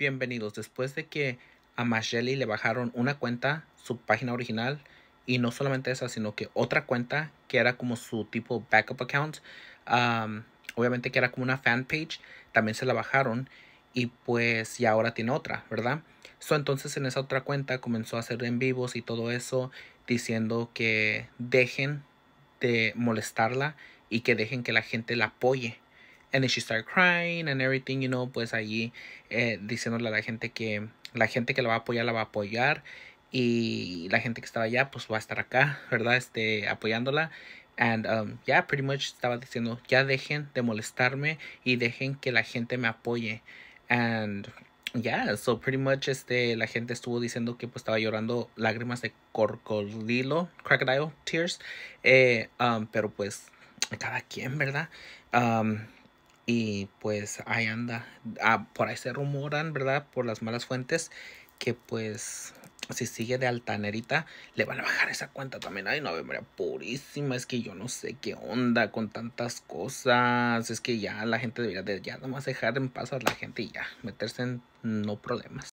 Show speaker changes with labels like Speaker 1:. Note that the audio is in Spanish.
Speaker 1: bienvenidos. Después de que a Mashelli le bajaron una cuenta, su página original, y no solamente esa, sino que otra cuenta que era como su tipo backup account, obviamente que era como una fan page, también se la bajaron y pues ya ahora tiene otra, ¿verdad? So, entonces en esa otra cuenta comenzó a hacer en vivos y todo eso, diciendo que dejen de molestarla y que dejen que la gente la apoye And then she started crying and everything, you know, pues allí eh, diciéndole a la gente que la gente que la va a apoyar la va a apoyar y la gente que estaba allá pues va a estar acá, ¿verdad? Este, apoyándola. And um, yeah, pretty much estaba diciendo, ya dejen de molestarme y dejen que la gente me apoye. And yeah, so pretty much este, la gente estuvo diciendo que pues estaba llorando lágrimas de crocodilo, crocodile tears, eh, um, pero pues cada quien, ¿verdad? Um, y pues ahí anda. Ah, por ahí se rumoran, ¿verdad? Por las malas fuentes. Que pues si sigue de altanerita, le van a bajar esa cuenta también. hay no, memoria purísima. Es que yo no sé qué onda con tantas cosas. Es que ya la gente debería de ya nomás dejar en paz a la gente y ya meterse en no problemas.